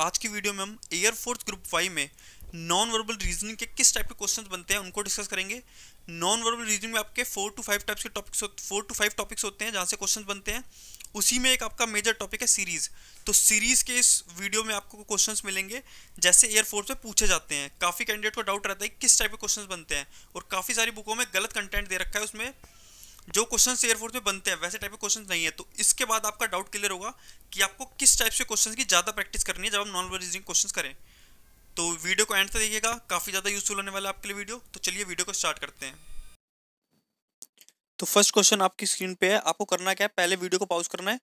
आज की वीडियो में हम एयर फोर्थ ग्रुप फाइव में नॉन वर्बल रीजनिंग के किस टाइप के क्वेश्चंस बनते हैं उनको डिस्कस करेंगे नॉन वर्बल रीजनिंग में आपके फोर टू फाइव टाइप्स के topics four to five topics होते हैं जहाँ से क्वेश्चन बनते हैं उसी में एक आपका मेजर टॉपिक है सीरीज़ तो सीरीज़ के इस वीडियो में आपको क्वेश्चन मिलेंगे जैसे एयरफोर्स में पूछे जाते हैं काफ़ी कैंडिडेट को डाउट रहता है किस टाइप के क्वेश्चन बनते हैं और काफ़ी सारी बुकों में गलत कंटेंट दे रखा है उसमें जो क्वेश्चन एयरफोर्स में बनते हैं वैसे टाइप के क्वेश्चन नहीं है तो इसके बाद आपका डाउट क्लियर होगा कि आपको किस टाइप से क्वेश्चन की ज़्यादा प्रैक्टिस करनी है जब हम नॉन रीजनिंग क्वेश्चन करें तो वीडियो को एंड तक देखिएगा काफ़ी ज़्यादा यूजफुल होने वाला आपके लिए वीडियो तो चलिए वीडियो को स्टार्ट करते हैं तो फर्स्ट क्वेश्चन आपकी स्क्रीन पे है आपको करना क्या है पहले वीडियो को पॉज करना है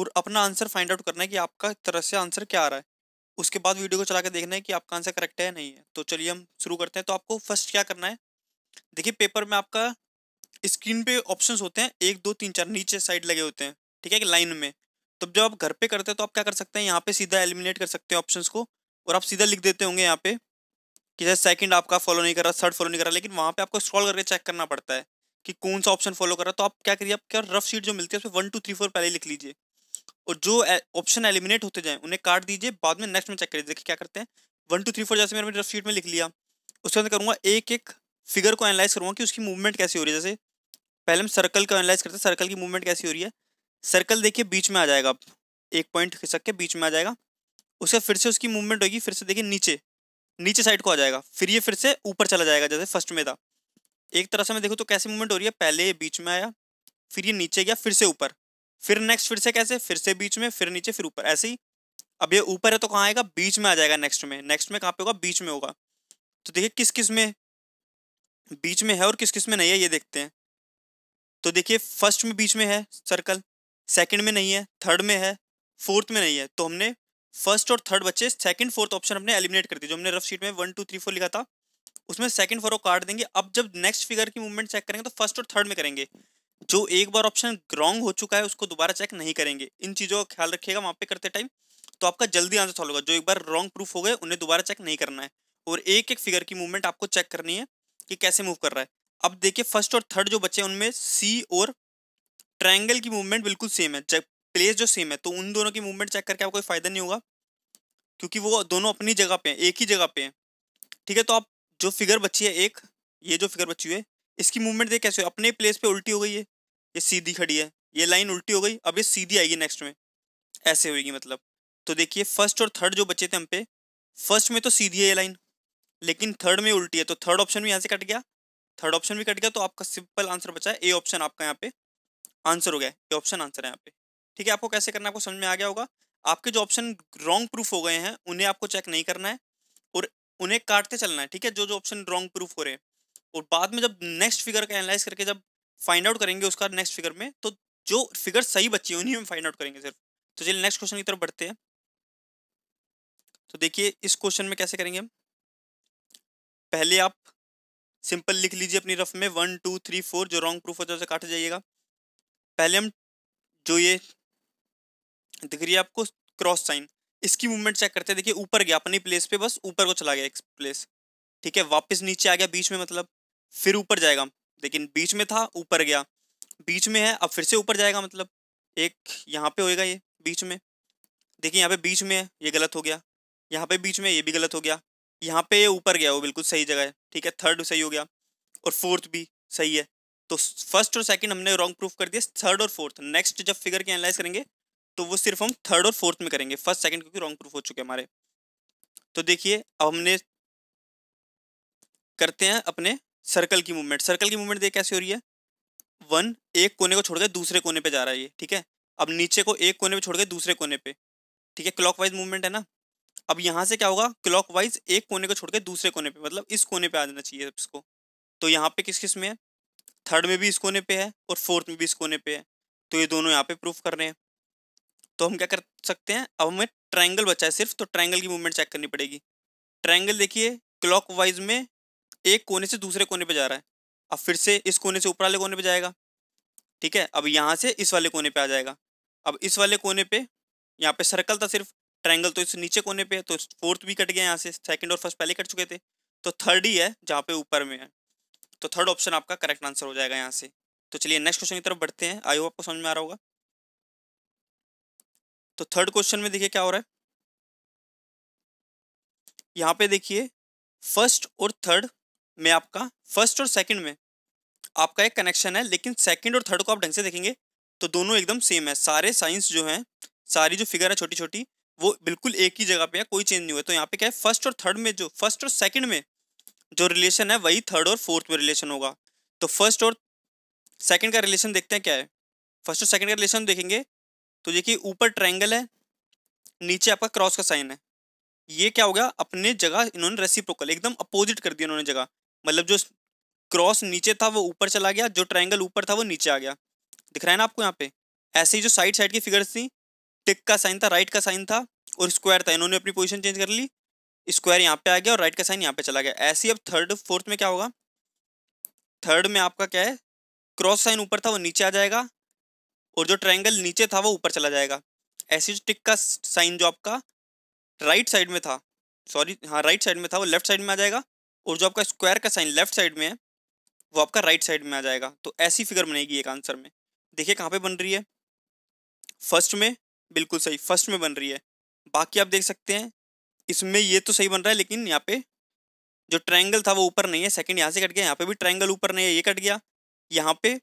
और अपना आंसर फाइंड आउट करना है कि आपका तरह से आंसर क्या आ रहा है उसके बाद वीडियो को चला के देखना है कि आपका आंसर करेक्ट है या नहीं है तो चलिए हम शुरू करते हैं तो आपको फर्स्ट क्या करना है देखिए पेपर में आपका स्क्रीन पे ऑप्शन होते हैं एक दो तीन चार नीचे साइड लगे होते हैं ठीक है एक लाइन में तो जब आप घर पे करते हैं तो आप क्या कर सकते हैं यहाँ पे सीधा एलिमिनेट कर सकते हैं ऑप्शंस को और आप सीधा लिख देते होंगे यहाँ पे कि जैसे सेकंड आपका फॉलो नहीं कर रहा थर्ड फॉलो नहीं कर रहा लेकिन वहाँ पे आपको स्क्रॉल करके चेक करना पड़ता है कि कौन सा ऑप्शन फॉलो कर रहा है तो आप क्या करिए आप क्या रफ शीट जो मिलती है उसमें वन टू थ्री फोर पहले लिख लीजिए और जो ऑप्शन एलिमिनेट होते जाए उन्हें काट दीजिए बाद में नेक्स्ट में चेक करिए देखिए क्या करते हैं वन टू थ्री फोर जैसे मैंने रफ शीट में लिख लिया उसके अंदर करूँगा एक एक फिगर को एनालाइज करूँगा कि उसकी मूवमेंट कैसी हो रही है जैसे पहले हम सर्कल को एनालाइज करते हैं सर्कल की मूवमेंट कैसी हो रही है सर्कल देखिए बीच में आ जाएगा एक पॉइंट खिसक के बीच में आ जाएगा उसके फिर से उसकी मूवमेंट होगी फिर से देखिए नीचे नीचे साइड को आ जाएगा फिर ये फिर से ऊपर चला जाएगा जैसे फर्स्ट में था एक तरह से मैं देखूँ तो कैसे मूवमेंट हो रही है पहले ये बीच में आया फिर ये नीचे गया फिर से ऊपर फिर नेक्स्ट फिर से कैसे फिर से बीच में फिर नीचे फिर ऊपर ऐसे ही अब ये ऊपर है तो कहाँ आएगा बीच में आ जाएगा नेक्स्ट में नेक्स्ट में कहाँ पे होगा बीच में होगा तो देखिए किस किस में बीच में है और किस किस में नहीं है ये देखते हैं तो देखिए फर्स्ट में बीच में है सर्कल सेकंड में नहीं है थर्ड में है फोर्थ में नहीं है तो हमने फर्स्ट और थर्ड बच्चे सेकंड फोर्थ ऑप्शन हमने एलिमिनेट कर दिए जो हमने रफ शीट में वन टू थ्री फोर लिखा था उसमें सेकंड फोर को काट देंगे अब जब नेक्स्ट फिगर की मूवमेंट चेक करेंगे तो फर्स्ट और थर्ड में करेंगे जो एक बार ऑप्शन रॉन्ग हो चुका है उसको दोबारा चेक नहीं करेंगे इन चीज़ों का ख्याल रखिएगा वहाँ पे करते टाइम तो आपका जल्दी आंसर सॉल्व होगा जो एक बार रॉन्ग प्रूफ हो गए उन्हें दोबारा चेक नहीं करना है और एक एक फिगर की मूवमेंट आपको चेक करनी है कि कैसे मूव कर रहा है अब देखिए फर्स्ट और थर्ड जो बच्चे हैं उनमें सी और ट्रायंगल की मूवमेंट बिल्कुल सेम है जब प्लेस जो सेम है तो उन दोनों की मूवमेंट चेक करके आपको कोई फ़ायदा नहीं होगा क्योंकि वो दोनों अपनी जगह पे हैं एक ही जगह पे हैं ठीक है तो आप जो फिगर बची है एक ये जो फिगर बची हुई है इसकी मूवमेंट देख कैसे हो अपने प्लेस पे उल्टी हो गई है ये सीधी खड़ी है ये लाइन उल्टी हो गई अब ये सीधी आएगी नेक्स्ट में ऐसे होगी मतलब तो देखिए फर्स्ट और थर्ड जो बचे थे हम पे फर्स्ट में तो सीधी है ये लाइन लेकिन थर्ड में उल्टी है तो थर्ड ऑप्शन भी यहाँ से कट गया थर्ड ऑप्शन भी कट गया तो आपका सिंपल आंसर बचा है ए ऑप्शन आपका यहाँ पे आंसर हो गया ए ऑप्शन आंसर है यहाँ पे ठीक है आपको कैसे करना है आपको समझ में आ गया होगा आपके जो ऑप्शन रॉन्ग प्रूफ हो गए हैं उन्हें आपको चेक नहीं करना है और उन्हें काटते चलना है ठीक है जो जो ऑप्शन रॉन्ग प्रूफ हो रहे हैं और बाद में जब नेक्स्ट फिगर का एनालाइज करके जब फाइंड आउट करेंगे उसका नेक्स्ट फिगर में तो जो फिगर सही बची है उन्हीं में फाइंड आउट करेंगे सिर्फ तो चलिए नेक्स्ट क्वेश्चन की तरफ बढ़ते हैं तो देखिए इस क्वेश्चन में कैसे करेंगे हम पहले आप सिंपल लिख लीजिए अपनी रफ में वन टू थ्री फोर जो रॉन्ग प्रूफ होता है उसे काट जाइएगा पहले हम जो ये दिख रही है आपको क्रॉस साइन इसकी मूवमेंट चेक करते हैं देखिए ऊपर गया अपनी प्लेस पे बस ऊपर को चला गया एक प्लेस ठीक है वापस नीचे आ गया बीच में मतलब फिर ऊपर जाएगा लेकिन बीच में था ऊपर गया बीच में है अब फिर से ऊपर जाएगा मतलब एक यहाँ पे होएगा ये बीच में देखिए यहाँ पे बीच में है ये गलत हो गया यहाँ पे बीच में ये भी गलत हो गया यहाँ पे ऊपर गया वो बिल्कुल सही जगह है ठीक है थर्ड सही हो गया और फोर्थ भी सही है तो फर्स्ट और सेकंड हमने रॉन्ग प्रूफ कर दिया थर्ड और फोर्थ नेक्स्ट जब फिगर की एनालाइज करेंगे तो वो सिर्फ हम थर्ड और फोर्थ में करेंगे फर्स्ट सेकंड क्योंकि रॉन्ग प्रूफ हो चुके हमारे तो देखिए अब हमने करते हैं अपने सर्कल की मूवमेंट सर्कल की मूवमेंट देख कैसे हो रही है वन एक कोने को छोड़ छोड़कर दूसरे कोने पर जा रहा है ये ठीक है अब नीचे को एक कोने पर छोड़ छोड़कर दूसरे कोने पर ठीक है क्लॉक मूवमेंट है ना अब यहाँ से क्या होगा क्लॉक वाइज एक कोने को छोड़ के दूसरे कोने पर मतलब इस कोने पर आ जाना चाहिए इसको तो यहाँ पे किस किस में है थर्ड में भी इस कोने पर है और फोर्थ में भी इस कोने पर है तो ये दोनों यहाँ पे प्रूफ कर रहे हैं तो हम क्या कर सकते हैं अब हमें ट्रायंगल बचा है सिर्फ तो ट्रायंगल की मूवमेंट चेक करनी पड़ेगी ट्रायंगल देखिए क्लॉकवाइज वाइज में एक कोने से दूसरे कोने पे जा रहा है अब फिर से इस कोने से ऊपर वाले कोने पे जाएगा ठीक है अब यहाँ से इस वाले कोने पे आ जाएगा अब इस वाले कोने पे यहाँ पे सर्कल था सिर्फ ट्रैंगल तो इस नीचे कोने पे है तो फोर्थ भी कट गया यहाँ से सेकंड और फर्स्ट पहले कट चुके थे तो थर्ड ही है जहाँ पे ऊपर में है तो थर्ड ऑप्शन आपका करेक्ट आंसर हो जाएगा यहाँ से तो चलिए नेक्स्ट क्वेश्चन की तरफ बढ़ते हैं आई आपको समझ में आ रहा होगा तो थर्ड क्वेश्चन में देखिए क्या हो रहा है यहाँ पे देखिए फर्स्ट और थर्ड में आपका फर्स्ट और सेकेंड में आपका एक कनेक्शन है लेकिन सेकेंड और थर्ड को आप ढंग से देखेंगे तो दोनों एकदम सेम है सारे साइंस जो हैं सारी जो फिगर है छोटी छोटी वो बिल्कुल एक ही जगह पे है कोई चेंज नहीं हुआ तो यहाँ पे क्या है फर्स्ट और थर्ड में जो फर्स्ट और सेकंड में जो रिलेशन है वही थर्ड और फोर्थ में रिलेशन होगा तो फर्स्ट और सेकंड का रिलेशन देखते हैं क्या है फर्स्ट और सेकंड का रिलेशन देखेंगे तो देखिए ऊपर ट्रायंगल है नीचे आपका क्रॉस का साइन है ये क्या हो गया अपने जगह इन्होंने रेसिप्रोकल एकदम अपोजिट कर दिया इन्होंने जगह मतलब जो क्रॉस नीचे था वो ऊपर चला गया जो ट्राइंगल ऊपर था वो नीचे आ गया दिख रहा है ना आपको यहाँ पे ऐसे ही जो साइड साइड की फिगर्स थी टिक का साइन था राइट का साइन था और स्क्वायर था इन्होंने अपनी पोजिशन चेंज कर ली स्क्वायर यहाँ पे आ गया और राइट का साइन यहाँ पे चला गया ऐसे ही अब थर्ड फोर्थ में क्या होगा थर्ड में आपका क्या है क्रॉस साइन ऊपर था वो नीचे आ जाएगा और जो ट्रायंगल नीचे था वो ऊपर चला जाएगा ऐसी टिक का साइन जो आपका राइट साइड में था सॉरी हाँ राइट साइड में था वो लेफ्ट साइड में आ जाएगा और जो आपका स्क्वायर का साइन लेफ्ट साइड में है वो आपका राइट साइड में आ जाएगा तो ऐसी फिगर बनेगी एक आंसर में देखिए कहाँ पे बन रही है फर्स्ट में बिल्कुल सही फर्स्ट में बन रही है बाकी आप देख सकते हैं इसमें ये तो सही बन रहा है लेकिन यहाँ पे जो ट्रायंगल था वो ऊपर नहीं है सेकंड यहाँ से कट गया यहाँ पे भी ट्रायंगल ऊपर नहीं है ये कट गया यहाँ पे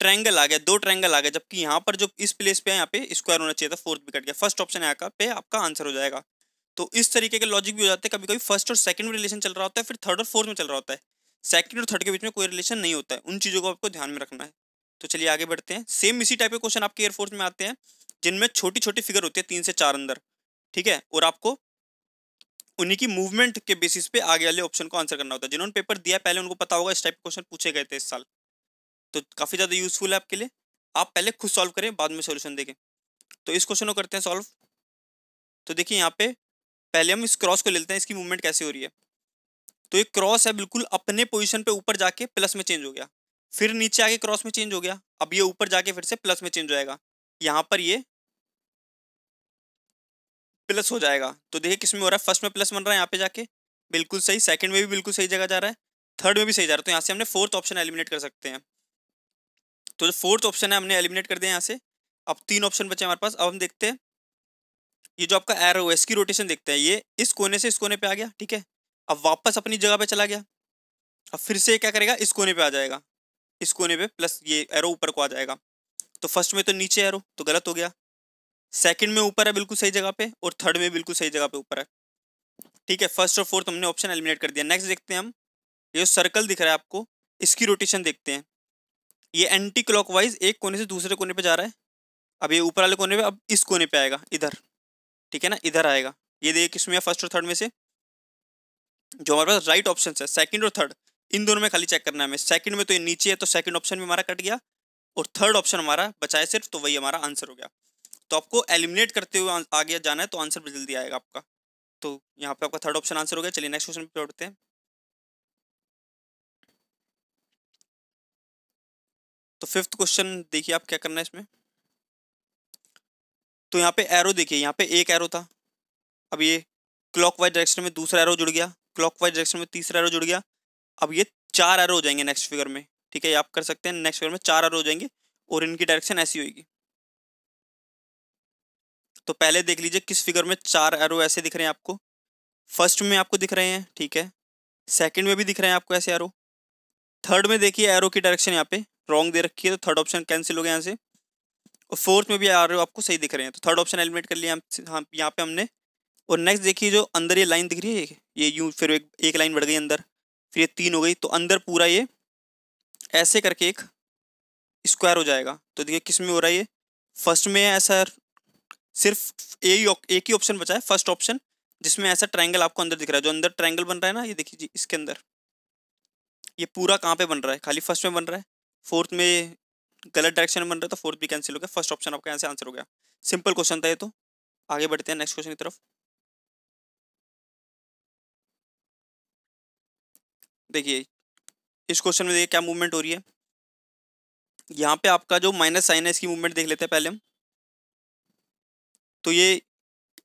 ट्रायंगल आ गया दो ट्रायंगल आ गया जबकि यहाँ पर जो इस प्लेस पे यहाँ पे स्क्वायर होना चाहिए था फोर्थ भी कट गया फर्स्ट ऑप्शन यहाँ का पे आपका आंसर हो जाएगा तो इस तरीके के लॉजिक भी हो जाते हैं कभी कभी फर्स्ट और सेकंड में रिलेशन चल रहा होता है फिर थर्ड और फोर्थ में चल रहा होता है सेकंड और थर्ड के बीच में कोई रिलेशन नहीं होता है उन चीज़ों को आपको ध्यान में रखना है तो चलिए आगे बढ़ते हैं सेम इसी टाइप के क्वेश्चन आपके एयरफोर्स में आते हैं जिनमें छोटी छोटी फिगर होती है तीन से चार अंदर ठीक है और आपको उन्हीं की मूवमेंट के बेसिस पे आगे वाले ऑप्शन को आंसर करना होता है जिन्होंने पेपर दिया पहले उनको पता होगा इस टाइप के क्वेश्चन पूछे गए थे इस साल तो काफ़ी ज़्यादा यूजफुल है आपके लिए आप पहले खुद सॉल्व करें बाद में सोल्यूशन देखें तो इस क्वेश्चन को करते हैं सॉल्व तो देखिए यहाँ पे पहले हम इस क्रॉस को लेते हैं इसकी मूवमेंट कैसे हो रही है तो ये क्रॉस है बिल्कुल अपने पोजिशन पे ऊपर जाके प्लस में चेंज हो गया फिर नीचे आके क्रॉस में चेंज हो गया अब ये ऊपर जाके फिर से प्लस में चेंज हो जाएगा यहाँ पर ये प्लस हो जाएगा तो देखिए किसमें हो रहा है फर्स्ट में प्लस बन रहा है यहाँ पे जाके बिल्कुल सही सेकंड में भी बिल्कुल सही जगह जा रहा है थर्ड में भी सही जा रहा है तो यहाँ से हमने फोर्थ ऑप्शन एलिमिनेट कर सकते हैं तो जो फोर्थ ऑप्शन है हमने एलिमिनेट कर दिया यहाँ से अब तीन ऑप्शन बचे हमारे पास अब हम देखते हैं ये जो आपका एरो है इसकी रोटेशन देखते हैं ये इस कोने से इस कोने पर आ गया ठीक है अब वापस अपनी जगह पे चला गया अब फिर से क्या करेगा इस कोने पर आ जाएगा इस कोने पे प्लस ये एरो ऊपर को आ जाएगा तो फर्स्ट में तो नीचे एरो तो गलत हो गया सेकंड में ऊपर है बिल्कुल सही जगह पे और थर्ड में बिल्कुल सही जगह पे ऊपर है ठीक है फर्स्ट और फोर्थ हमने ऑप्शन एलिमिनेट कर दिया नेक्स्ट देखते हैं हम ये सर्कल दिख रहा है आपको इसकी रोटेशन देखते हैं ये एंटी क्लॉक एक कोने से दूसरे कोने पर जा रहा है अब ये ऊपर वाले कोने पर अब इस कोने पर आएगा इधर ठीक है ना इधर आएगा ये देखिए किसमें फर्स्ट और थर्ड में से जो हमारे पास राइट ऑप्शन है सेकंड और थर्ड इन दोनों में खाली चेक करना है हमें सेकंड में तो ये नीचे है तो सेकंड ऑप्शन भी हमारा कट गया और थर्ड ऑप्शन हमारा बचाए सिर्फ तो वही हमारा आंसर हो गया तो आपको एलिमिनेट करते हुए आगे जाना है तो आंसर भी जल्दी आएगा आपका तो यहाँ पे आपका थर्ड ऑप्शन आंसर हो गया चलिए नेक्स्ट क्वेश्चन पे हैं तो फिफ्थ क्वेश्चन देखिए आप क्या करना है इसमें तो यहाँ पे एरो देखिए यहाँ पे एक एरो था अब ये क्लॉकवाइज डायरेक्शन में दूसरा एरो जुड़ गया क्लॉकवाइज डायरेक्शन में तीसरा एरो जुड़ गया अब ये चार एरो हो जाएंगे नेक्स्ट फिगर में ठीक है ये आप कर सकते हैं नेक्स्ट फिगर में चार एरो हो जाएंगे और इनकी डायरेक्शन ऐसी होगी तो पहले देख लीजिए किस फिगर में चार एरो ऐसे दिख रहे हैं आपको फर्स्ट में आपको दिख रहे हैं ठीक है सेकंड में भी दिख रहे हैं आपको ऐसे एरो थर्ड में देखिए एरो की डायरेक्शन यहाँ पे रॉन्ग दे रखी है तो थर्ड ऑप्शन कैंसिल हो गया यहाँ से और फोर्थ में भी हो आपको सही दिख रहे हैं तो थर्ड ऑप्शन एलिमिनेट कर लिया हम हाँ, यहाँ पे हमने और नेक्स्ट देखिए जो अंदर ये लाइन दिख रही है ये यूँ फिर एक, एक लाइन बढ़ गई अंदर फिर ये तीन हो गई तो अंदर पूरा ये ऐसे करके एक स्क्वायर हो जाएगा तो देखिए किस में हो रहा है ये फर्स्ट में है ऐसा सिर्फ ए ही एक ही ऑप्शन बचा है फर्स्ट ऑप्शन जिसमें ऐसा ट्रायंगल आपको अंदर दिख रहा है जो अंदर ट्रायंगल बन रहा है ना ये देखिए जी इसके अंदर ये पूरा कहाँ पे बन रहा है खाली फर्स्ट में बन रहा है फोर्थ में गलत डायरेक्शन में बन रहा है तो फोर्थ भी कैंसिल हो गया फर्स्ट ऑप्शन आपका यहाँ से आंसर हो गया सिंपल क्वेश्चन था ये तो आगे बढ़ते हैं नेक्स्ट क्वेश्चन की तरफ देखिए इस क्वेश्चन में देखिए क्या मूवमेंट हो रही है यहाँ पे आपका जो माइनस साइन है इसकी मूवमेंट देख लेते हैं पहले हम तो ये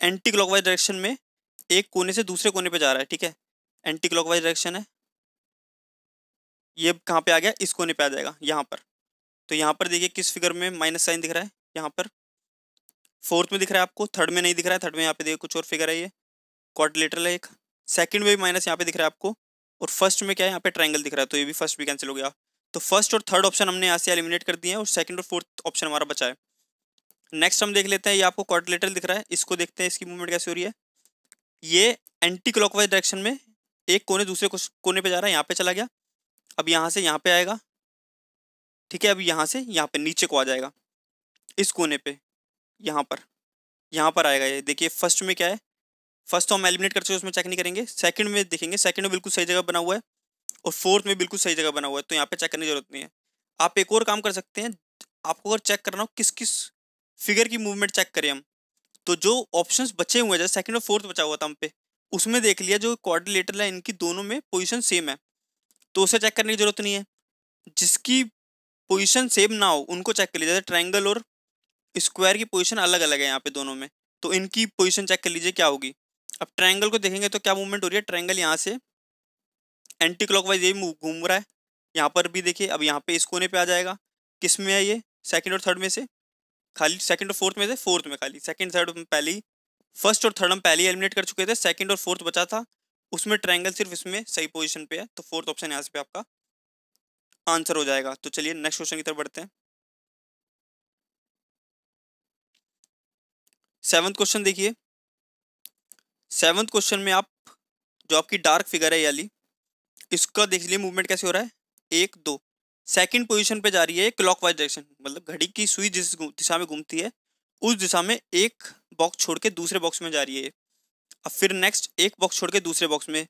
एंटी क्लॉकवाइज डायरेक्शन में एक कोने से दूसरे कोने पे जा रहा है ठीक है एंटी क्लॉकवाइज डायरेक्शन है ये कहाँ पे आ गया इस कोने पे आ जाएगा यहाँ पर तो यहाँ पर देखिए किस फिगर में माइनस साइन दिख रहा है यहाँ पर फोर्थ में दिख रहा है आपको थर्ड में नहीं दिख रहा है थर्ड में यहाँ पे देखिए कुछ और फिगर है ये क्वारिलेटरल है एक सेकेंड में भी माइनस यहाँ पे दिख रहा है आपको और फर्स्ट में क्या है यहाँ पे ट्राइंगल दिख रहा है तो ये भी फर्स्ट भी कैंसिल हो गया तो फर्स्ट और थर्ड ऑप्शन हमने यहाँ से एलिमिनेट कर दिए हैं और सेकंड और फोर्थ ऑप्शन हमारा बचा है नेक्स्ट हम देख लेते हैं ये आपको कॉर्डिलेटर दिख रहा है इसको देखते हैं इसकी मूवमेंट कैसे हो रही है ये एंटी क्लॉकवाइज डायरेक्शन में एक कोने दूसरे कोने पर जा रहा है यहाँ पर चला गया अब यहाँ से यहाँ पे आएगा ठीक है अब यहाँ से यहाँ पर नीचे को आ जाएगा इस कोने पर यहाँ पर यहाँ पर आएगा ये देखिए फर्स्ट में क्या है फर्स्ट तो हम एलिमिनेट कर चुके उसमें चेक नहीं करेंगे सेकंड में देखेंगे सेकंड में बिल्कुल सही जगह बना हुआ है और फोर्थ में बिल्कुल सही जगह बना हुआ है तो यहाँ पे चेक करने की जरूरत नहीं है आप एक और काम कर सकते हैं आपको अगर चेक करना हो किस किस फिगर की मूवमेंट चेक करें हम तो जो ऑप्शन बचे हुए हैं जैसे सेकंड और फोर्थ बचा हुआ था हम पे उसमें देख लिया जो कॉर्डिलेटर है इनकी दोनों में पोजिशन सेम है तो उसे चेक करने की ज़रूरत नहीं है जिसकी पोजिशन सेम ना हो उनको चेक कर लीजिए जैसे ट्राइंगल और स्क्वायर की पोजिशन अलग अलग है यहाँ पे दोनों में तो इनकी पोजीशन चेक कर लीजिए क्या होगी अब ट्रायंगल को देखेंगे तो क्या मूवमेंट हो रही है ट्रायंगल यहाँ से एंटी क्लॉकवाइज ये घूम रहा है यहाँ पर भी देखिए अब यहाँ पे इस कोने पे आ जाएगा किस में है ये सेकंड और थर्ड में से खाली सेकंड और फोर्थ में से फोर्थ में खाली सेकंड थर्ड में पहले ही फर्स्ट और थर्ड हम पहले ही एलिमिनेट कर चुके थे सेकंड और फोर्थ बचा था उसमें ट्रायंगल सिर्फ इसमें सही पोजिशन पे है तो फोर्थ ऑप्शन यहाँ से पे आपका आंसर हो जाएगा तो चलिए नेक्स्ट क्वेश्चन की तरफ बढ़ते हैं सेवन्थ क्वेश्चन देखिए सेवन्थ क्वेश्चन में आप जो आपकी डार्क फिगर है याली इसका देख लीजिए मूवमेंट कैसे हो रहा है एक दो सेकंड पोजीशन पे जा रही है क्लॉक वाइज डायरेक्शन मतलब घड़ी की सुई जिस दिशा में घूमती है उस दिशा में एक बॉक्स छोड़ के दूसरे बॉक्स में जा रही है अब फिर नेक्स्ट एक बॉक्स छोड़ के दूसरे बॉक्स में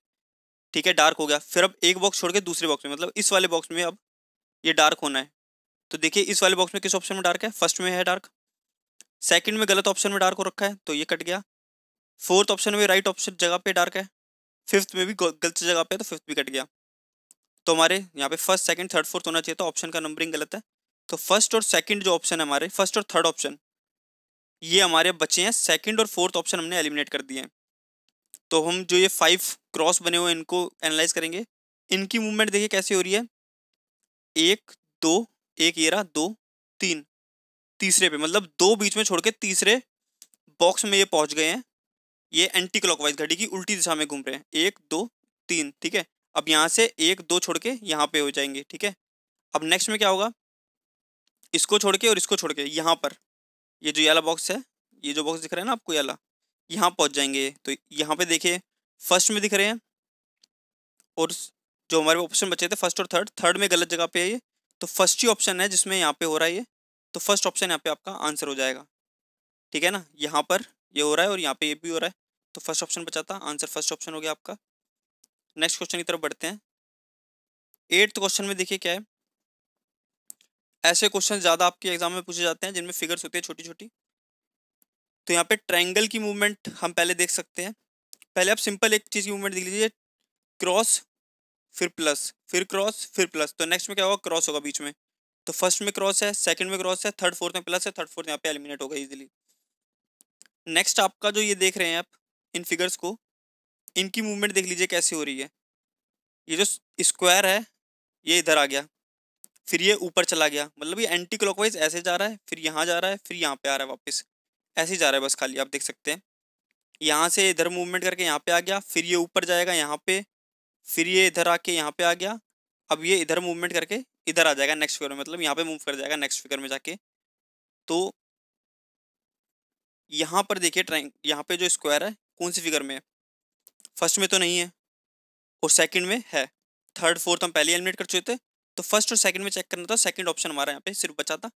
ठीक है डार्क हो गया फिर अब एक बॉक्स छोड़ के दूसरे बॉक्स में मतलब इस वाले बॉक्स में अब ये डार्क होना है तो देखिए इस वाले बॉक्स में किस ऑप्शन में डार्क है फर्स्ट में है डार्क सेकंड में गलत ऑप्शन में डार्क हो रखा है तो ये कट गया फोर्थ ऑप्शन में राइट ऑप्शन जगह पे डार्क है फिफ्थ में भी गलत जगह पे तो फिफ्थ भी कट गया तो हमारे यहाँ पे फर्स्ट सेकंड थर्ड फोर्थ होना चाहिए तो ऑप्शन का नंबरिंग गलत है तो फर्स्ट और सेकंड जो ऑप्शन है हमारे फर्स्ट और थर्ड ऑप्शन ये हमारे बचे हैं सेकंड और फोर्थ ऑप्शन हमने एलिमिनेट कर दिए हैं तो हम जो ये फाइव क्रॉस बने हुए इनको एनालाइज करेंगे इनकी मूवमेंट देखिए कैसे हो रही है एक दो एक ये रहा दो तीन तीसरे पे मतलब दो बीच में छोड़ के तीसरे बॉक्स में ये पहुंच गए हैं ये एंटी क्लॉकवाइज घड़ी की उल्टी दिशा में घूम रहे हैं एक दो तीन ठीक है अब यहाँ से एक दो छोड़ के यहाँ पे हो जाएंगे ठीक है अब नेक्स्ट में क्या होगा इसको छोड़ के और इसको छोड़ के यहाँ पर ये जो याला बॉक्स है ये जो बॉक्स दिख रहा है ना आपको याला यहाँ पहुँच जाएंगे तो यहाँ पे देखिए फर्स्ट में दिख रहे हैं और जो हमारे ऑप्शन बचे थे फर्स्ट और थर्ड थर्ड में गलत जगह पे है ये तो फर्स्ट ही ऑप्शन है जिसमें यहाँ पे हो रहा है ये तो फर्स्ट ऑप्शन यहाँ पे आपका आंसर हो जाएगा ठीक है ना यहाँ पर ये यह हो रहा है और यहाँ पे ये भी हो रहा है तो फर्स्ट ऑप्शन बचा था आंसर फर्स्ट ऑप्शन हो गया आपका नेक्स्ट क्वेश्चन की तरफ बढ़ते हैं एट्थ क्वेश्चन में देखिए क्या है ऐसे क्वेश्चन ज़्यादा आपके एग्जाम में पूछे जाते हैं जिनमें फिगर्स होती है छोटी छोटी तो यहाँ पे ट्रायंगल की मूवमेंट हम पहले देख सकते हैं पहले आप सिंपल एक चीज़ की मूवमेंट देख लीजिए क्रॉस फिर प्लस फिर क्रॉस फिर प्लस तो नेक्स्ट में क्या होगा क्रॉस होगा बीच में तो फर्स्ट में क्रॉस है सेकंड में क्रॉस है थर्ड फोर्थ में प्लस है थर्ड फोर्थ यहाँ पे एलिमिनेट होगा इजिली नेक्स्ट आपका जो ये देख रहे हैं आप इन फिगर्स को इनकी मूवमेंट देख लीजिए कैसे हो रही है ये जो स्क्वायर है ये इधर आ गया फिर ये ऊपर चला गया मतलब ये एंटी क्लॉकवाइज ऐसे जा रहा है फिर यहाँ जा रहा है फिर यहाँ पे आ रहा है वापस ऐसे जा रहा है बस खाली आप देख सकते हैं यहाँ से इधर मूवमेंट करके यहाँ पे आ गया फिर ये ऊपर जाएगा यहाँ पे फिर ये इधर आके यहाँ पे आ गया अब ये इधर मूवमेंट करके इधर आ जाएगा नेक्स्ट फिगर में मतलब यहाँ पे मूव कर जाएगा नेक्स्ट फिगर में जाके तो यहाँ पर देखिए ट्राइंग यहाँ पे जो स्क्वायर है कौन सी फिगर में है फर्स्ट में तो नहीं है और सेकंड में है थर्ड फोर्थ हम पहले एलिमिनेट कर चुके थे तो फर्स्ट और सेकंड में चेक करना था सेकंड ऑप्शन हमारा यहाँ पे सिर्फ बचा था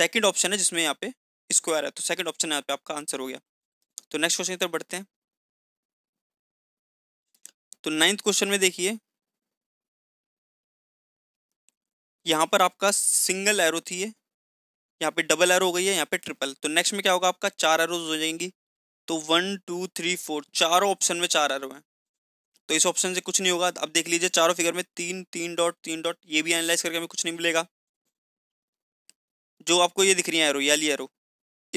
सेकंड ऑप्शन है जिसमें यहाँ पे स्क्वायर है तो सेकंड ऑप्शन यहाँ पे आपका आंसर हो गया तो नेक्स्ट क्वेश्चन की तरफ बढ़ते हैं तो नाइन्थ क्वेश्चन में देखिए यहाँ पर आपका सिंगल एरो थी है यहाँ पे डबल एरो हो गई है यहाँ पे ट्रिपल तो नेक्स्ट में क्या होगा आपका चार एरोज हो जाएंगी तो वन टू थ्री फोर चारों ऑप्शन में चार एरो हैं तो इस ऑप्शन से कुछ नहीं होगा अब देख लीजिए चारों फिगर में तीन तीन डॉट तीन डॉट ये भी एनालाइज करके हमें कुछ नहीं मिलेगा जो आपको ये दिख रही है एरो याली एरो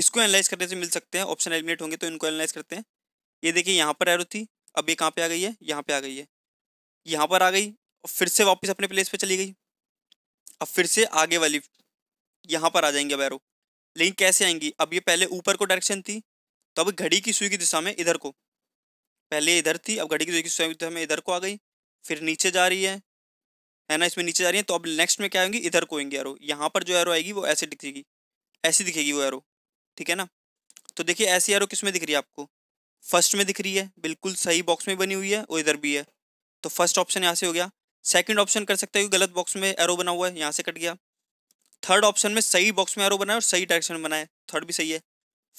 इसको एनालाइज करने से मिल सकते हैं ऑप्शन एलिमिनेट होंगे तो इनको एनालाइज करते हैं ये देखिए यहाँ पर एरो थी अब ये कहाँ पे आ गई है यहाँ पे आ गई है यहाँ पर आ गई फिर से वापस अपने प्लेस पे चली गई अब फिर से आगे वाली यहाँ पर आ जाएंगे अब एरो लेकिन कैसे आएंगी अब ये पहले ऊपर को डायरेक्शन थी तो अब घड़ी की सुई की दिशा में इधर को पहले इधर थी अब घड़ी की सुई की सुई दिशा में इधर को आ गई फिर नीचे जा रही है है ना इसमें नीचे जा रही है तो अब नेक्स्ट में क्या होंगी इधर को होंगी एरो यहाँ पर जो एरो आएगी वो ऐसे दिखेगी ऐसी दिखेगी वो एरो ठीक है ना तो देखिए ऐसी एरो किस में दिख रही है आपको फर्स्ट में दिख रही है बिल्कुल सही बॉक्स में बनी हुई है और इधर भी है तो फर्स्ट ऑप्शन यहाँ से हो गया सेकंड ऑप्शन कर सकते हैं गलत बॉक्स में एरो बना हुआ है यहाँ से कट गया थर्ड ऑप्शन में सही बॉक्स में एरो बना है और सही डायरेक्शन में बना है थर्ड भी सही है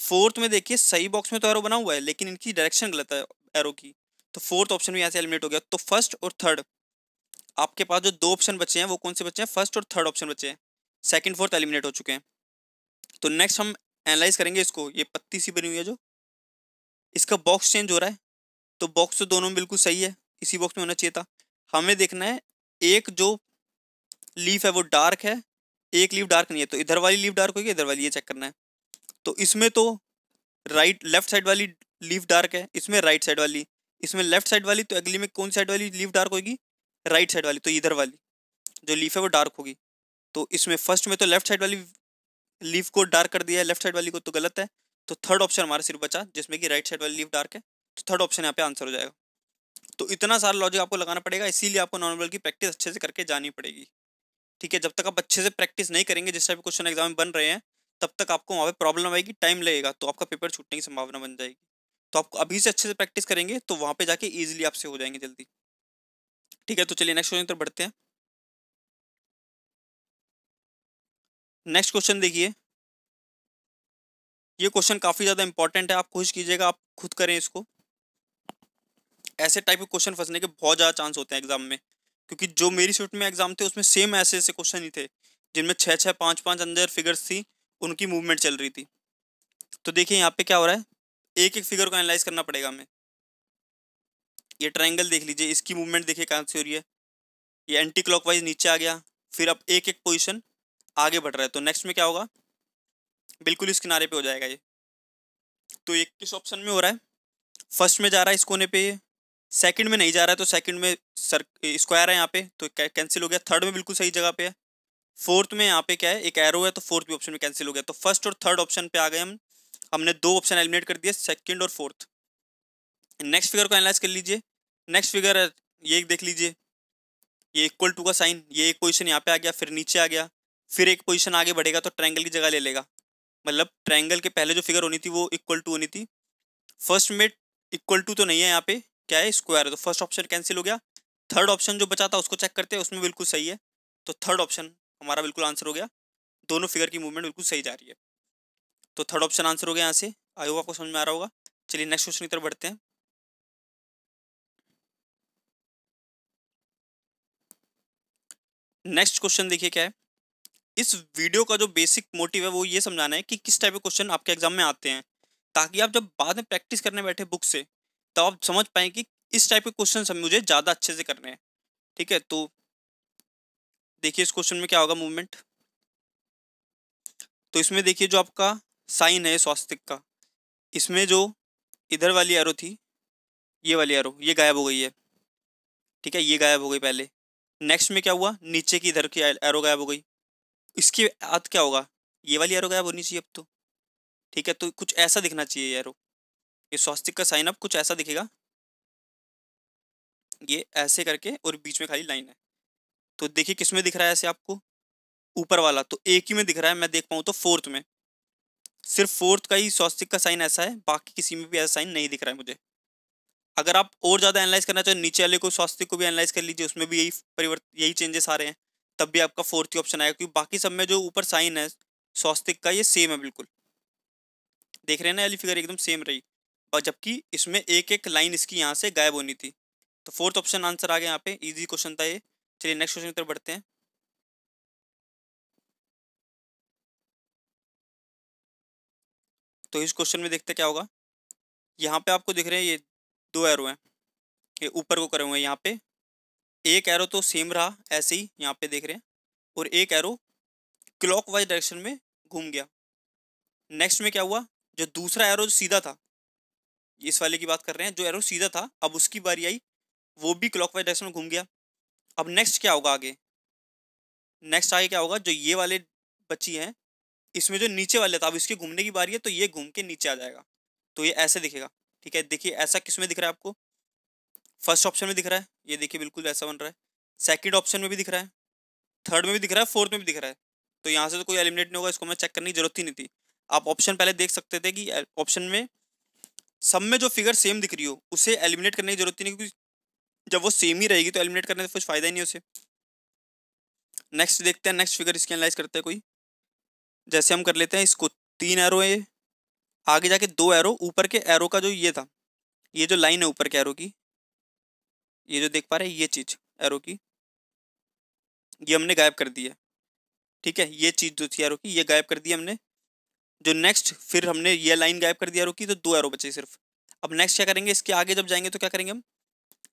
फोर्थ में देखिए सही बॉक्स में तो एरो बना हुआ है लेकिन इनकी डायरेक्शन गलत है एरो की तो फोर्थ ऑप्शन भी यहाँ से एलिमिनेट हो गया तो फर्स्ट और थर्ड आपके पास जो दो ऑप्शन बचे हैं वो कौन से बचे हैं फर्स्ट और थर्ड ऑप्शन बचे हैं सेकंड फोर्थ एलिमिनेट हो चुके हैं तो नेक्स्ट हम एनालाइज करेंगे इसको ये पत्ती सी बनी हुई है जो इसका बॉक्स चेंज हो रहा है तो बॉक्स तो दोनों में बिल्कुल सही है इसी बॉक्स में होना चाहिए था हमें देखना है एक जो लीफ है वो डार्क है एक लीफ डार्क नहीं है तो इधर वाली लीफ डार्क होगी इधर वाली ये चेक करना है तो इसमें तो राइट लेफ्ट साइड वाली लीफ डार्क है इसमें राइट साइड वाली इसमें लेफ्ट साइड वाली तो अगली में कौन साइड वाली लीफ डार्क होगी राइट साइड वाली तो इधर वाली जो लीफ है वो डार्क होगी तो इसमें फर्स्ट में तो लेफ्ट साइड वाली लीफ को डार्क कर दिया है लेफ्ट साइड वाली को तो गलत है तो थर्ड ऑप्शन हमारा सिर्फ बचा जिसमें कि राइट साइड वाली लीफ डार्क है तो थर्ड ऑप्शन यहाँ पे आंसर हो जाएगा तो इतना सारा लॉजिक आपको लगाना पड़ेगा इसीलिए आपको नॉर्मल की प्रैक्टिस अच्छे से करके जानी पड़ेगी ठीक है जब तक आप अच्छे से प्रैक्टिस नहीं करेंगे जिस टाइप क्वेश्चन एग्जाम बन रहे हैं तब तक आपको वहाँ पर प्रॉब्लम आएगी टाइम लगेगा तो आपका पेपर छूटने की संभावना बन जाएगी तो आपको अभी से अच्छे से प्रैक्टिस करेंगे तो वहाँ पर जाके ईजिली आपसे हो जाएंगे जल्दी ठीक है तो चलिए नेक्स्ट क्वेश्चन तरफ बढ़ते हैं नेक्स्ट क्वेश्चन देखिए ये क्वेश्चन काफ़ी ज़्यादा इंपॉर्टेंट है आप कोशिश कीजिएगा आप खुद करें इसको ऐसे टाइप के क्वेश्चन फंसने के बहुत ज़्यादा चांस होते हैं एग्जाम में क्योंकि जो मेरी शिफ्ट में एग्जाम थे उसमें सेम ऐसे ऐसे क्वेश्चन ही थे जिनमें छः छः पाँच पाँच अंदर फिगर्स थी उनकी मूवमेंट चल रही थी तो देखिए यहाँ पे क्या हो रहा है एक एक फिगर को एनालाइज करना पड़ेगा हमें ये ट्रायंगल देख लीजिए इसकी मूवमेंट देखिए कहाँ से हो रही है ये एंटी क्लॉक नीचे आ गया फिर अब एक एक पोजिशन आगे बढ़ रहा है तो नेक्स्ट में क्या होगा बिल्कुल इस किनारे पे हो जाएगा ये तो ये किस ऑप्शन में हो रहा है फर्स्ट में जा रहा है इस कोने पे ये सेकंड में नहीं जा रहा है तो सेकंड में सर स्क्वायर है यहाँ पे तो कैंसिल हो गया थर्ड में बिल्कुल सही जगह पे है फोर्थ में यहाँ पे क्या है एक एरो है तो फोर्थ भी ऑप्शन में कैंसिल हो गया तो फर्स्ट और थर्ड ऑप्शन पे आ गए हम हमने दो ऑप्शन एलिमिनेट कर दिए सेकंड और फोर्थ नेक्स्ट फिगर को एनालाइज कर लीजिए नेक्स्ट फिगर ये ये देख लीजिए ये इक्वल टू का साइन ये एक पोजिशन यहाँ पे आ गया फिर नीचे आ गया फिर एक पोजिशन आगे बढ़ेगा तो ट्रैंगल की जगह ले लेगा मतलब ट्रैंगल के पहले जो फिगर होनी थी वो इक्वल टू होनी थी फर्स्ट में इक्वल टू तो नहीं है यहाँ पे क्या है स्क्वायर है तो फर्स्ट ऑप्शन कैंसिल हो गया थर्ड ऑप्शन जो बचा था उसको चेक करते हैं उसमें बिल्कुल सही है तो थर्ड ऑप्शन हमारा बिल्कुल आंसर हो गया दोनों फिगर की मूवमेंट बिल्कुल सही जा रही है तो थर्ड ऑप्शन आंसर हो गया यहाँ से आई होप आपको समझ में आ रहा होगा चलिए नेक्स्ट क्वेश्चन की तरफ बढ़ते हैं नेक्स्ट क्वेश्चन देखिए क्या है इस वीडियो का जो बेसिक मोटिव है वो ये समझाना है कि किस टाइप के क्वेश्चन आपके एग्जाम में आते हैं ताकि आप जब बाद में प्रैक्टिस करने बैठे बुक से तो आप समझ पाए कि इस टाइप के क्वेश्चन मुझे ज़्यादा अच्छे से करने हैं ठीक है तो देखिए इस क्वेश्चन में क्या होगा मूवमेंट तो इसमें देखिए जो आपका साइन है स्वास्तिक का इसमें जो इधर वाली एरो थी ये वाली एरो ये गायब हो गई है ठीक है ये गायब हो गई पहले नेक्स्ट में क्या हुआ नीचे की इधर की एरो गायब हो गई इसके बाद क्या होगा ये वाली एरो गायब होनी चाहिए अब तो ठीक है तो कुछ ऐसा दिखना चाहिए ये एरो ये स्वास्तिक का साइन अब कुछ ऐसा दिखेगा ये ऐसे करके और बीच में खाली लाइन है तो देखिए किस में दिख रहा है ऐसे आपको ऊपर वाला तो एक ही में दिख रहा है मैं देख पाऊँ तो फोर्थ में सिर्फ फोर्थ का ही स्वास्तिक का साइन ऐसा है बाकी किसी में भी ऐसा साइन नहीं दिख रहा है मुझे अगर आप और ज़्यादा एनालाइज करना चाहें नीचे वाले को स्वास्थ्य को भी एनालाइज कर लीजिए उसमें भी यही परिवर्तन यही चेंजेस आ रहे हैं तब भी आपका फोर्थ ही ऑप्शन आएगा क्योंकि बाकी सब में जो ऊपर साइन है स्वास्थ्य का ये सेम है बिल्कुल देख रहे हैं ना अली फिगर एकदम सेम रही और जबकि इसमें एक एक लाइन इसकी यहाँ से गायब होनी थी तो फोर्थ ऑप्शन आंसर आ गया यहाँ पे इजी क्वेश्चन था ये चलिए नेक्स्ट क्वेश्चन की तरफ बढ़ते हैं तो इस क्वेश्चन में देखते क्या होगा यहाँ पे आपको दिख रहे हैं ये दो एरो हैं ये ऊपर को करे हुए हैं यहाँ पे एक एरो तो सेम रहा ऐसे ही यहाँ पे देख रहे हैं और एक एरो क्लॉकवाइज डायरेक्शन में घूम गया नेक्स्ट में क्या हुआ जो दूसरा एरो जो सीधा था इस वाले की बात कर रहे हैं जो एरो सीधा था अब उसकी बारी आई वो भी क्लॉकवाइज डायरेक्शन में घूम गया अब नेक्स्ट क्या होगा आगे नेक्स्ट आगे क्या होगा जो ये वाले बच्ची हैं इसमें जो नीचे वाले था अब इसके घूमने की बारी है तो ये घूम के नीचे आ जाएगा तो ये ऐसे दिखेगा ठीक है देखिए ऐसा किस में दिख रहा है आपको फर्स्ट ऑप्शन में दिख रहा है ये देखिए बिल्कुल ऐसा बन रहा है सेकेंड ऑप्शन में भी दिख रहा है थर्ड में भी दिख रहा है फोर्थ में भी दिख रहा है तो यहाँ से तो कोई एलिमिनेट नहीं होगा इसको मैं चेक करने की जरूरत ही नहीं थी आप ऑप्शन पहले देख सकते थे कि ऑप्शन में सब में जो फिगर सेम दिख रही हो उसे एलिमिनेट करने की जरूरत ही नहीं क्योंकि जब वो सेम ही रहेगी तो एलिमिनेट करने से कुछ फ़ायदा ही नहीं उसे नेक्स्ट देखते हैं नेक्स्ट फिगर इसकी एनालाइज करते हैं कोई जैसे हम कर लेते हैं इसको तीन एरो है ये आगे जाके दो एरो ऊपर के एरो का जो ये था ये जो लाइन है ऊपर के एरो की ये जो देख पा रहे हैं ये चीज़ एरो की ये हमने गायब कर दी है ठीक है ये चीज़ जो थी एरो की ये गायब कर दी हमने जो नेक्स्ट फिर हमने ये लाइन गायब कर दिया एरो की तो दो एरो बचे सिर्फ अब नेक्स्ट क्या करेंगे इसके आगे जब जाएंगे तो क्या करेंगे हम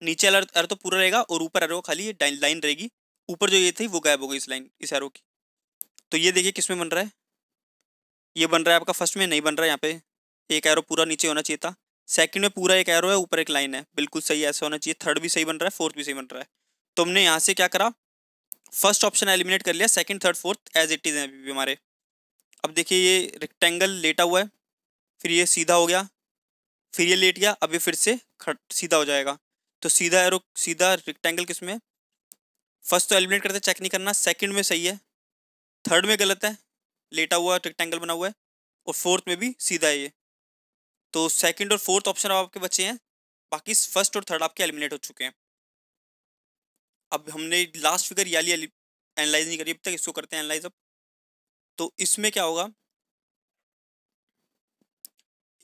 नीचे वाला एरो तो पूरा रहेगा और ऊपर एरो खाली ये लाइन रहेगी ऊपर जो ये थी वो गायब हो गई इस लाइन इस एरो की तो ये देखिए किस में बन रहा है ये बन रहा है आपका फर्स्ट में नहीं बन रहा है यहाँ पे एक एरो पूरा नीचे होना चाहिए था सेकंड में पूरा एक एरो है ऊपर एक लाइन है बिल्कुल सही ऐसा होना चाहिए थर्ड भी सही बन रहा है फोर्थ भी सही बन रहा है तो हमने यहाँ से क्या करा फर्स्ट ऑप्शन एलिमिनेट कर लिया second third fourth as it is है अभी भी हमारे अब देखिए ये रेक्टेंगल लेटा हुआ है फिर ये सीधा हो गया फिर ये लेट गया अब ये फिर से खट सीधा हो जाएगा तो सीधा एरो सीधा रेक्टेंगल किस में फर्स्ट तो एलिमिनेट करते चेक नहीं करना सेकंड में सही है थर्ड में गलत है लेटा हुआ रेक्टेंगल बना हुआ है और फोर्थ में भी सीधा है ये तो सेकंड और फोर्थ ऑप्शन आपके बचे हैं बाकी फर्स्ट और थर्ड आपके एलिमिनेट हो चुके हैं अब हमने लास्ट फिगर याली एनालाइज नहीं करी अब तक इसको करते हैं एनालाइज अब तो इसमें क्या होगा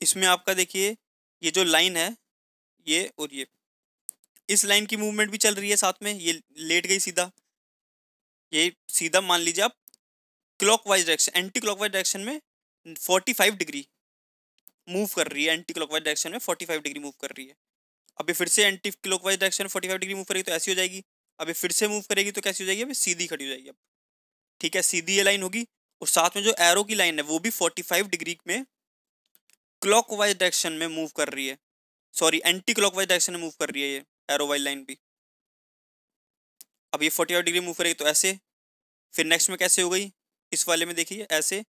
इसमें आपका देखिए ये जो लाइन है ये और ये इस लाइन की मूवमेंट भी चल रही है साथ में ये लेट गई सीधा ये सीधा मान लीजिए आप clockwise direction anti clockwise direction में 45 डिग्री मूव कर रही है एंटी क्लॉकवाइज डायरेक्शन में 45 डिग्री मूव कर रही है अभी फिर से एंटी क्लॉकवाइज डायरेक्शन में फोर्टी डिग्री मूव करेगी तो ऐसी हो जाएगी अभी फिर से मूव करेगी तो कैसी हो जाएगी अभी सीधी खड़ी हो जाएगी अब ठीक है सीधी ये लाइन होगी और साथ में जो एरो की लाइन है वो भी फाइव डिग्री में क्लॉकवाइज डायरेक्शन में मूव कर रही है सॉरी एंटी क्लॉकवाइज डायरेक्शन में मूव कर रही है ये एरो वाइल लाइन भी अब ये फोर्टी डिग्री मूव करेगी तो ऐसे फिर नेक्स्ट में कैसे हो गई इस वाले में देखिए ऐसे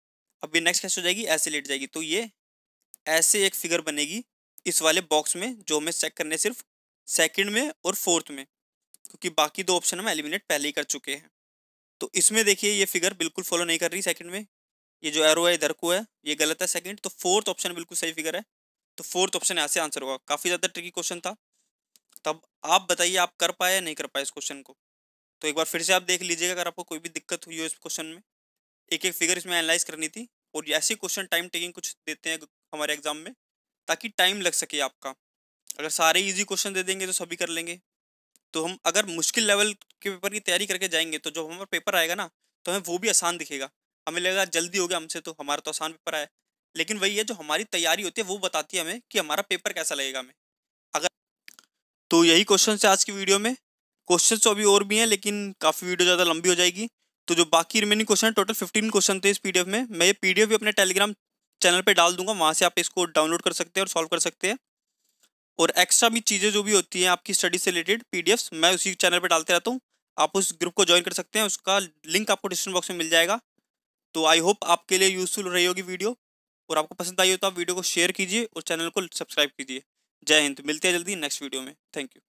अब ये नेक्स्ट कैसे हो जाएगी ऐसे लेट जाएगी तो ये ऐसे एक फिगर बनेगी इस वाले बॉक्स में जो हमें चेक करने सिर्फ सेकंड में और फोर्थ में क्योंकि बाकी दो ऑप्शन हम एलिमिनेट पहले ही कर चुके हैं तो इसमें देखिए ये फिगर बिल्कुल फॉलो नहीं कर रही सेकंड में ये जो एरो है इधर को है ये गलत है सेकंड तो फोर्थ ऑप्शन बिल्कुल सही फिगर है तो फोर्थ ऑप्शन यहाँ से आंसर होगा काफ़ी ज़्यादा ट्रिकी क्वेश्चन था तब आप बताइए आप कर पाए या नहीं कर पाए इस क्वेश्चन को तो एक बार फिर से आप देख लीजिएगा अगर आपको कोई भी दिक्कत हुई हो इस क्वेश्चन में एक एक फिगर इसमें एनालाइज करनी थी और ऐसे क्वेश्चन टाइम टेकिंग कुछ देते हैं हमारे एग्जाम में ताकि टाइम लग सके आपका अगर सारे इजी क्वेश्चन दे देंगे तो सभी कर लेंगे तो हम अगर मुश्किल लेवल के पेपर की तैयारी करके जाएंगे तो जब हमारा पेपर आएगा ना तो हमें वो भी आसान दिखेगा हमें लगेगा जल्दी हो गया हमसे तो हमारा तो आसान पेपर आया लेकिन वही है जो हमारी तैयारी होती है वो बताती है हमें कि हमारा पेपर कैसा लगेगा हमें तो यही क्वेश्चन है आज की वीडियो में क्वेश्चन तो अभी और भी हैं लेकिन काफ़ी वीडियो ज़्यादा लंबी हो जाएगी तो जो बाकी रिमेनिंग क्वेश्चन है टोटल फिफ्टीन क्वेश्चन थे इस पीडीएफ में मैं ये पीडीएफ भी अपने टेलीग्राम चैनल पे डाल दूंगा वहाँ से आप इसको डाउनलोड कर सकते हैं और सॉल्व कर सकते हैं और एक्स्ट्रा भी चीज़ें जो भी होती हैं आपकी स्टडी से रिलेटेड पी मैं उसी चैनल पर डालते रहता हूँ आप उस ग्रुप को ज्वाइन कर सकते हैं उसका लिंक आपको डिस्क्रिप्शन बॉक्स में मिल जाएगा तो आई होप आपके लिए यूजफुल रही होगी वीडियो और आपको पसंद आई हो तो आप वीडियो को शेयर कीजिए और चैनल को सब्सक्राइब कीजिए जय हिंद मिलते हैं जल्दी नेक्स्ट वीडियो में थैंक यू